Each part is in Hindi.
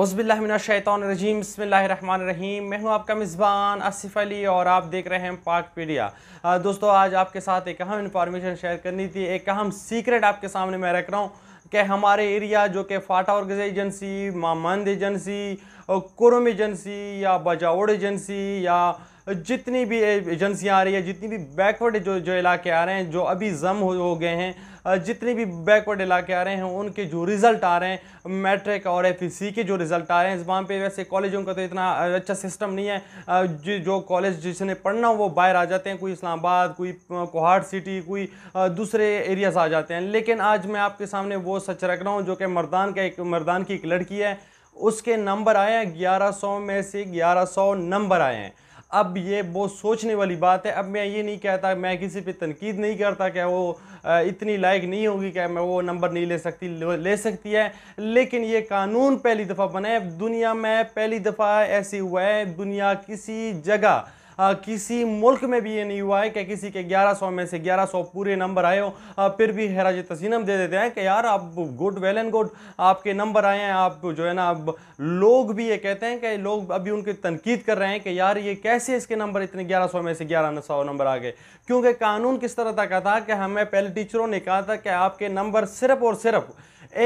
अउज़बिल्लिमिनशैतरजीम बसमीम मैं हूं आपका मेज़बान आसिफ अली और आप देख रहे हैं पाक पीडिया दोस्तों आज आपके साथ एक अहम इन्फॉर्मेशन शेयर करनी थी एक अहम सीक्रेट आपके सामने मैं रख रहा हूं कि हमारे एरिया जो कि फाटा और गज़ा agency Mohmand agency Kurram agency या बजावड़ एजेंसी या जितनी भी एजेंसियाँ आ रही है जितनी भी बैकवर्ड जो जो इलाके आ रहे हैं जो अभी जम हो, हो गए हैं जितने भी बैकवर्ड इलाके आ रहे हैं उनके जो रिज़ल्ट आ रहे हैं मैट्रिक और एफ e के जो रिज़ल्ट आ रहे हैं इस वहाँ पे वैसे कॉलेजों का तो इतना अच्छा सिस्टम नहीं है जो जो कॉलेज जिसने पढ़ना वो बाहर आ जाते हैं कोई इस्लामाबाद कोई कोहाट सिटी कोई दूसरे एरियाज आ जाते हैं लेकिन आज मैं आपके सामने वो सच रख रहा हूँ जो कि मरदान का एक मरदान की एक लड़की है उसके नंबर आए हैं ग्यारह सौ में से ग्यारह सौ नंबर आए हैं अब ये बहुत सोचने वाली बात है अब मैं ये नहीं कहता मैं किसी पे तनकीद नहीं करता क्या वो इतनी लायक नहीं होगी क्या मैं वो नंबर नहीं ले सकती ले सकती है लेकिन ये कानून पहली दफ़ा बना है दुनिया में पहली दफ़ा ऐसे हुआ है दुनिया किसी जगह किसी मुल्क में भी ये नहीं हुआ है कि किसी के 1100 में से 1100 पूरे नंबर आए हो फिर भी हराज तसीनम दे देते हैं कि यार आप गुड वेल एंड गुड आपके नंबर आए हैं आप जो है ना अब लोग भी ये कहते हैं कि लोग अभी उनकी तनकीद कर रहे हैं कि यार ये कैसे इसके नंबर इतने ग्यारह में से ग्यारह नंबर आ गए क्योंकि कानून किस तरह का था कि हमें पहले टीचरों ने कहा था कि आपके नंबर सिर्फ और सिर्फ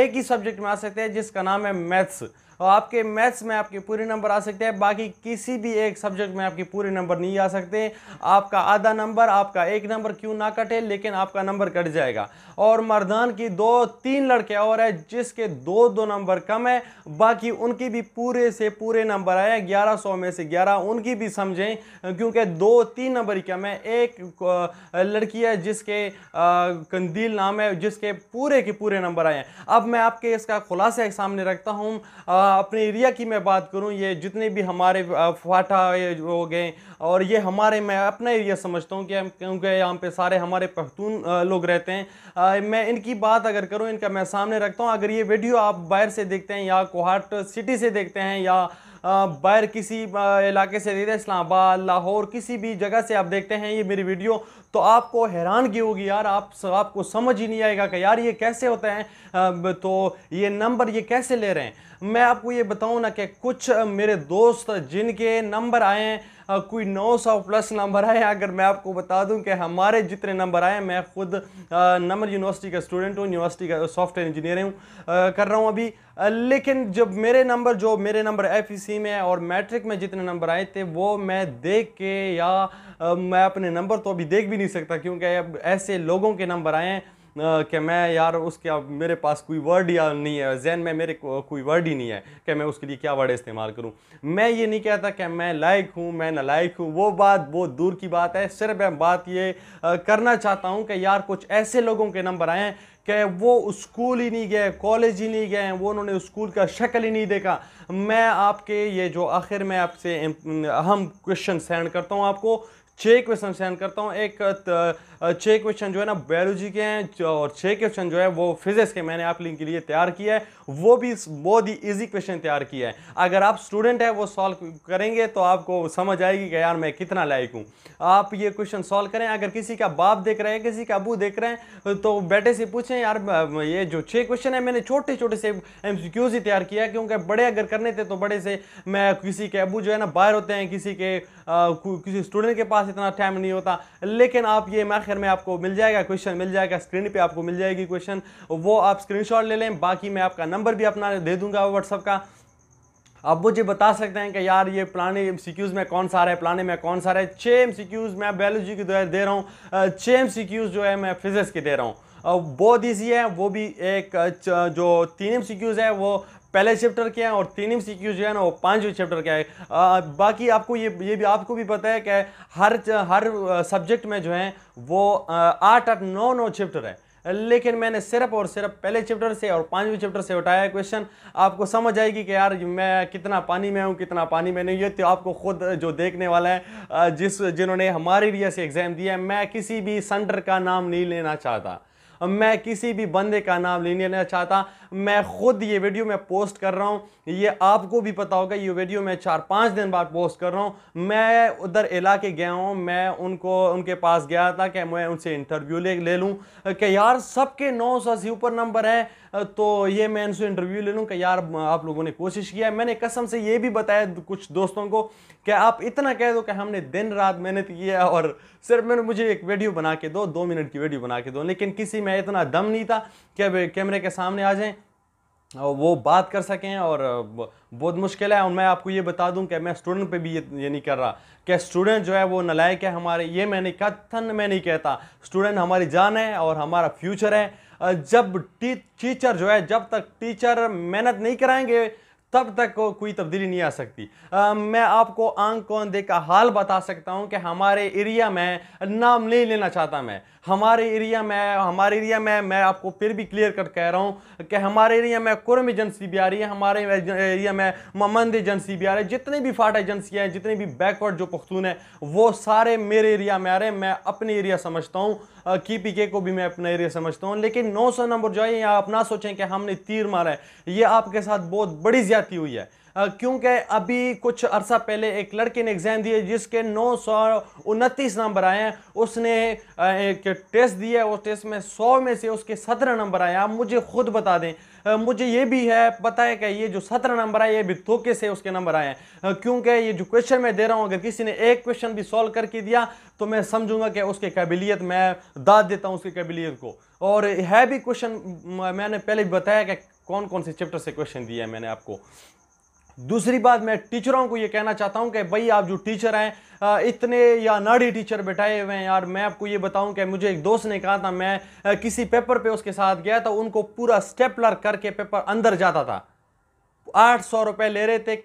एक ही सब्जेक्ट में आ सकते हैं जिसका नाम है मैथ्स और आपके मैथ्स में आपके पूरे नंबर आ सकते हैं बाकी किसी भी एक सब्जेक्ट में आपके पूरे नंबर नहीं आ सकते आपका आधा नंबर आपका एक नंबर क्यों ना कटे लेकिन आपका नंबर कट जाएगा और मर्दान की दो तीन लड़के और हैं जिसके दो दो नंबर कम है बाकी उनकी भी पूरे से पूरे नंबर आए ग्यारह सौ में से ग्यारह उनकी भी समझें क्योंकि दो तीन नंबर ही कम है एक लड़की है जिसके कंदील नाम है जिसके पूरे के पूरे नंबर आए हैं अब मैं आपके इसका खुलासा सामने रखता हूँ अपने एरिया की मैं बात करूं ये जितने भी हमारे फाटा हो गए और ये हमारे मैं अपना एरिया समझता हूं कि क्योंकि यहाँ पे सारे हमारे पख्तून लोग रहते हैं आ, मैं इनकी बात अगर करूं इनका मैं सामने रखता हूं अगर ये वीडियो आप बाहर से देखते हैं या कोहाट सिटी से देखते हैं या बैर किसी इलाके से दे इस्लामाबाद लाहौर किसी भी जगह से आप देखते हैं ये मेरी वीडियो तो आपको हैरान की होगी यार आप आपको समझ ही नहीं आएगा कि यार ये कैसे होते हैं तो ये नंबर ये कैसे ले रहे हैं मैं आपको ये बताऊँ ना कि कुछ मेरे दोस्त जिनके नंबर आए हैं कोई 900 प्लस नंबर आए अगर मैं आपको बता दूं कि हमारे जितने नंबर आए मैं खुद नमर यूनिवर्सिटी का स्टूडेंट हूँ यूनिवर्सिटी का सॉफ्टवेयर इंजीनियर हूँ कर रहा हूँ अभी लेकिन जब मेरे नंबर जो मेरे नंबर एफ में और मैट्रिक में जितने नंबर आए थे वो मैं देख के या मैं अपने नंबर तो अभी देख भी नहीं सकता क्योंकि अब ऐसे लोगों के नंबर आए हैं कि मैं यार उसके मेरे पास कोई वर्ड या नहीं है जहन में मेरे को, कोई वर्ड ही नहीं है कि मैं उसके लिए क्या वर्ड इस्तेमाल करूँ मैं ये नहीं कहता कि मैं लाइक हूँ मैं ना लाइक हूँ वो बात बहुत दूर की बात है सिर्फ मैं बात ये करना चाहता हूँ कि यार कुछ ऐसे लोगों के नंबर आएँ कि वो स्कूल ही नहीं गए कॉलेज ही नहीं गए वो उन्होंने स्कूल का शक्ल ही नहीं देखा मैं आपके ये जो आखिर में आपसे अहम क्वेश्चन सेंड करता हूँ आपको छः क्वेश्चन सेंड करता हूँ एक छः क्वेश्चन जो है ना बायोलॉजी के हैं और छः क्वेश्चन जो है वो फिजिक्स के मैंने आप लिंक के लिए तैयार किया है वो भी बहुत ही ईजी क्वेश्चन तैयार किया है अगर आप स्टूडेंट हैं वो सॉल्व करेंगे तो आपको समझ आएगी कि यार मैं कितना लायक हूँ आप ये क्वेश्चन सॉल्व करें अगर किसी का बाप देख रहे हैं किसी का अबू देख रहे हैं तो बेटे से पूछें यार ये जो छः क्वेश्चन है मैंने छोटे छोटे से एम ही तैयार किया है क्योंकि बड़े अगर करने थे तो बड़े से मैं किसी के अबू जो है ना बाहर होते हैं किसी के किसी स्टूडेंट के पास पास इतना टाइम नहीं होता लेकिन आप ये आखिर में आपको मिल जाएगा क्वेश्चन मिल जाएगा स्क्रीन पर आपको मिल जाएगी क्वेश्चन वो आप स्क्रीनशॉट ले लें बाकी मैं आपका नंबर भी अपना दे दूंगा व्हाट्सअप का आप मुझे बता सकते हैं कि यार ये पुराने एम में कौन सा रहा है पुराने में कौन सा रहा है छः एम मैं बायोलॉजी की दे रहा हूँ छः एम जो है मैं फिजिक्स की दे रहा हूँ बहुत ईजी है वो भी एक जो तीन एम है वो पहले चैप्टर क्या है और तीन एम जो है ना वो पाँचवें चैप्टर क्या है बाकी आपको ये ये भी आपको भी पता है कि हर हर सब्जेक्ट में जो है वो आठ आठ नौ नौ चैप्टर है लेकिन मैंने सिर्फ और सिर्फ पहले चैप्टर से और पाँचवें चैप्टर से उठाया क्वेश्चन आपको समझ आएगी कि यार मैं कितना पानी में हूँ कितना पानी में नहीं है तो आपको खुद जो देखने वाला है जिस जिन्होंने हमारे एरिया से एग्ज़ाम दिया है मैं किसी भी सेंटर का नाम नहीं लेना चाहता मैं किसी भी बंदे का नाम लेने नहीं चाहता मैं खुद ये वीडियो मैं पोस्ट कर रहा हूँ ये आपको भी पता होगा ये वीडियो मैं चार पाँच दिन बाद पोस्ट कर रहा हूँ मैं उधर इलाके गया हूँ मैं उनको उनके पास गया था कि मैं उनसे इंटरव्यू ले ले लूँ कि यार सबके नौ से ऊपर नंबर हैं तो ये मैं इनसे इंटरव्यू ले लूँ कि यार आप लोगों ने कोशिश किया मैंने कसम से ये भी बताया कुछ दोस्तों को कि आप इतना कह दो कि हमने दिन रात मेहनत की है और सिर्फ मैंने मुझे एक वीडियो बना के दो दो मिनट की वीडियो बना के दो लेकिन किसी में इतना दम नहीं था कि अब कैमरे के सामने आ जाएँ और वो बात कर सकें और बहुत मुश्किल है और मैं आपको ये बता दूं कि मैं स्टूडेंट पे भी ये, ये नहीं कर रहा कि स्टूडेंट जो है वो नलायक है हमारे ये मैंने कथन मैं नहीं कहता स्टूडेंट हमारी जान है और हमारा फ्यूचर है जब टीचर जो है जब तक टीचर मेहनत नहीं कराएंगे तब तक को कोई तब्दीली नहीं आ सकती आ, मैं आपको आंख को दे का हाल बता सकता हूँ कि हमारे एरिया में नाम नहीं लेना चाहता मैं हमारे एरिया में हमारे एरिया में मैं आपको फिर भी क्लियर कट कह रहा हूँ कि हमारे एरिया में कुरम एजेंसी भी आ रही है हमारे एरिया में ममंद एजेंसी भी आ रही है जितनी भी फाट एजेंसियाँ हैं जितनी भी बैकवर्ड जो पख्तून है वो सारे मेरे एरिया में आ रहे हैं मैं अपने एरिया समझता हूँ की पीके को भी मैं अपना एरिया समझता हूँ लेकिन नौ नंबर जो है आप ना सोचें कि हमने तीर मारा है ये आपके साथ बहुत बड़ी ज्यादा हुई है क्योंकि अभी कुछ अरसा पहले एक लड़के ने एग्ज़ाम दिए जिसके नौ सौ उनतीस नंबर आए हैं उसने एक टेस्ट दिया उस टेस्ट में सौ में से उसके सत्रह नंबर आए आप मुझे खुद बता दें मुझे ये भी है पता है कि ये जो सत्रह नंबर आए ये भी धोखे से उसके नंबर आए हैं क्योंकि ये जो क्वेश्चन मैं दे रहा हूँ अगर किसी ने एक क्वेश्चन भी सॉल्व करके दिया तो मैं समझूंगा कि उसके काबिलियत मैं दाद देता हूँ उसकी काबिलियत को और है भी क्वेश्चन मैंने पहले भी बताया कि कौन कौन से चैप्टर से क्वेश्चन दिया है मैंने आपको दूसरी बात मैं टीचरों को ये कहना चाहता हूँ कि भाई आप जो टीचर हैं इतने या नाड़ी टीचर बैठाए हुए हैं यार मैं आपको ये बताऊं कि मुझे एक दोस्त ने कहा था मैं किसी पेपर पे उसके साथ गया तो उनको पूरा स्टेपलर करके पेपर अंदर जाता था आठ सौ रुपये ले रहे थे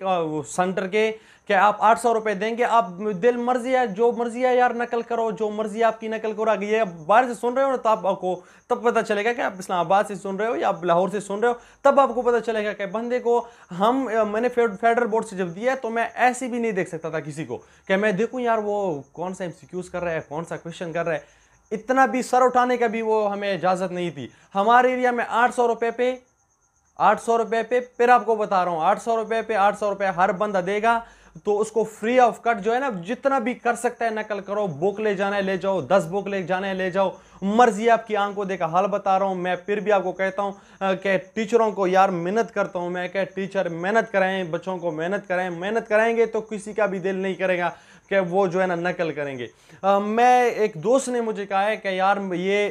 सेंटर के कि आप आठ सौ रुपये देंगे आप दिल मर्जी है जो मर्जी है यार नकल करो जो मर्जी आपकी नकल करो अगर ये बाहर से सुन रहे हो ना तो आपको तब पता चलेगा कि आप इस्लामाबाद से सुन रहे हो या आप लाहौर से सुन रहे हो तब आपको पता चलेगा कि बंदे को हम मैंने फेडरल बोर्ड से जब दिया तो मैं ऐसे भी नहीं देख सकता था किसी को कि मैं देखूँ यार वो कौन सा एम कर रहा है कौन सा क्वेश्चन कर रहा है इतना भी सर उठाने का भी वो हमें इजाज़त नहीं थी हमारे एरिया में आठ सौ रुपए पे आठ सौ रुपये पे फिर आपको बता रहा हूँ आठ सौ रुपये पे आठ सौ रुपये हर बंदा देगा तो उसको फ्री ऑफ कट जो है ना जितना भी कर सकता है नकल करो बुक ले जाना है ले जाओ दस बुक ले जाना है ले जाओ मर्जी आपकी आंखों देखा हाल बता रहा हूँ मैं फिर भी आपको कहता हूँ कि टीचरों को यार मेहनत करता हूँ मैं क्या टीचर मेहनत कराएं बच्चों को मेहनत कराएं मेहनत कराएंगे तो किसी का भी दिल नहीं करेगा कि वो जो है ना नकल करेंगे आ, मैं एक दोस्त ने मुझे कहा है कि यार ये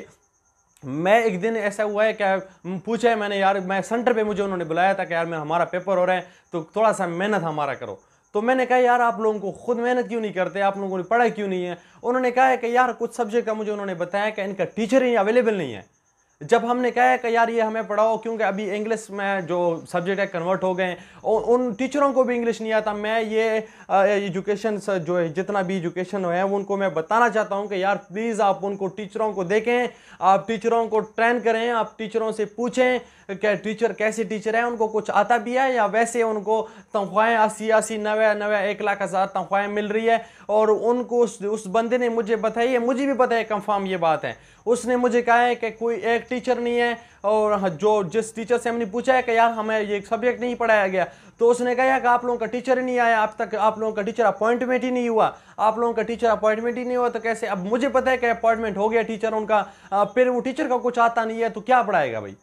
मैं एक दिन ऐसा हुआ है क्या पूछा है मैंने यार मैं सेंटर पे मुझे उन्होंने बुलाया था कि यार मैं हमारा पेपर हो रहा है तो थोड़ा सा मेहनत हमारा करो तो मैंने कहा यार आप लोगों को खुद मेहनत क्यों नहीं करते आप लोगों ने पढ़ा क्यों नहीं है उन्होंने कहा है कि यार कुछ सब्जेक्ट का मुझे उन्होंने बताया कि इनका टीचर ही अवेलेबल नहीं है जब हमने कहा कि यार ये हमें पढ़ाओ क्योंकि अभी इंग्लिश में जो सब्जेक्ट है कन्वर्ट हो गए और उन टीचरों को भी इंग्लिश नहीं आता मैं ये एजुकेशन जो है जितना भी एजुकेशन है उनको मैं बताना चाहता हूँ कि यार प्लीज़ आप उनको टीचरों को देखें आप टीचरों को ट्रेन करें आप टीचरों से पूछें क्या टीचर कैसे टीचर हैं उनको कुछ आता भी है या वैसे उनको तनख्वाहें अस्सी अस्सी नवे नवे एक लाख हज़ार तनख्वाहें मिल रही है और उनको उस, उस बंदे ने मुझे बताई है मुझे भी पता है कंफर्म ये बात है उसने मुझे कहा है कि कोई एक टीचर नहीं है और हाँ, जो जिस टीचर से हमने पूछा है कि यार हमें ये सब्जेक्ट नहीं पढ़ाया गया तो उसने कहा कि आप लोगों का टीचर ही नहीं आया अब तक आप लोगों का टीचर अपॉइंटमेंट ही नहीं हुआ आप लोगों का टीचर अपॉइंटमेंट ही नहीं हुआ तो कैसे अब मुझे पता है कि अपॉइंटमेंट हो गया टीचर उनका फिर वो टीचर का कुछ आता नहीं है तो क्या पढ़ाएगा भाई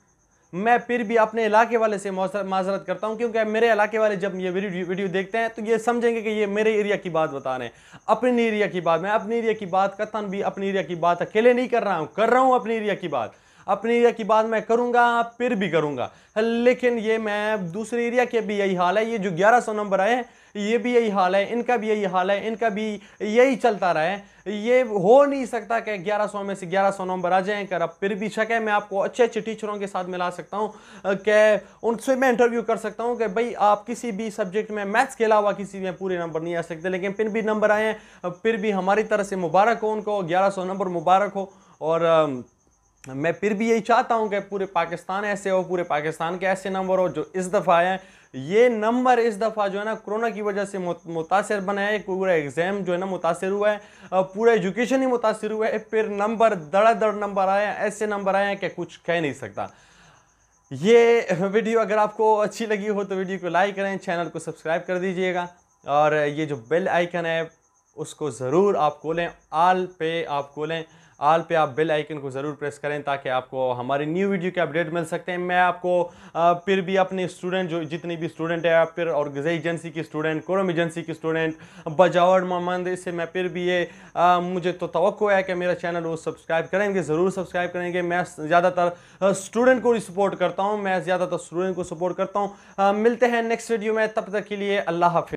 मैं फिर भी अपने इलाके वाले से माजरत करता हूं क्योंकि मेरे इलाके वाले जब ये वीडियो देखते हैं तो ये समझेंगे कि ये मेरे एरिया की बात बता रहे हैं अपने एरिया की बात मैं अपने एरिया की बात कथन भी अपने एरिया की बात अकेले नहीं कर रहा हूं कर रहा हूं अपने एरिया की बात अपने एरिया की बात मैं करूँगा फिर भी करूँगा लेकिन ये मैं दूसरे एरिया के भी यही हाल है ये जो ग्यारह सौ नंबर आए हैं ये भी यही हाल है इनका भी यही हाल है इनका भी यही चलता रहा है ये हो नहीं सकता कि 1100 में से 1100 नंबर आ जाएं कर अब फिर भी शक है मैं आपको अच्छे अच्छे टीचरों के साथ मिला सकता हूँ कि उनसे मैं इंटरव्यू कर सकता हूँ कि भाई आप किसी भी सब्जेक्ट में मैथ्स के अलावा किसी में पूरे नंबर नहीं आ सकते लेकिन फिर भी नंबर आए हैं फिर भी हमारी तरह से मुबारक हो उनको ग्यारह नंबर मुबारक हो और मैं फिर भी यही चाहता हूं कि पूरे पाकिस्तान ऐसे हो पूरे पाकिस्तान के ऐसे नंबर हो जो इस दफ़ा आए ये नंबर इस दफ़ा जो है ना कोरोना की वजह से मुतासर बना है पूरा एग्ज़ाम जो है ना मुतासर हुआ है पूरा एजुकेशन ही मुतासर हुआ है फिर नंबर दड़ नंबर आए ऐसे नंबर आए हैं कि कुछ कह नहीं सकता ये वीडियो अगर आपको अच्छी लगी हो तो वीडियो को लाइक करें चैनल को सब्सक्राइब कर दीजिएगा और ये जो बेल आइकन है उसको ज़रूर आप खोलें आल पे आप खोलें आल पे आप बेल आइकन को ज़रूर प्रेस करें ताकि आपको हमारी न्यू वीडियो के अपडेट मिल सकते हैं मैं आपको फिर भी अपने स्टूडेंट जो जितने भी स्टूडेंट हैं फिर और गज़ा एजेंसी की स्टूडेंट कोरम एजेंसी की स्टूडेंट बजावर मोहम्मद इससे मैं फिर भी ये आ, मुझे तो तो है कि मेरा चैनल वो सब्सक्राइब करेंगे ज़रूर सब्सक्राइब करेंगे मैं ज़्यादातर स्टूडेंट को सपोर्ट करता हूँ मैं ज़्यादातर स्टूडेंट को सपोर्ट करता हूँ मिलते हैं नेक्स्ट वीडियो में तब तक के लिए अल्लाह हाफि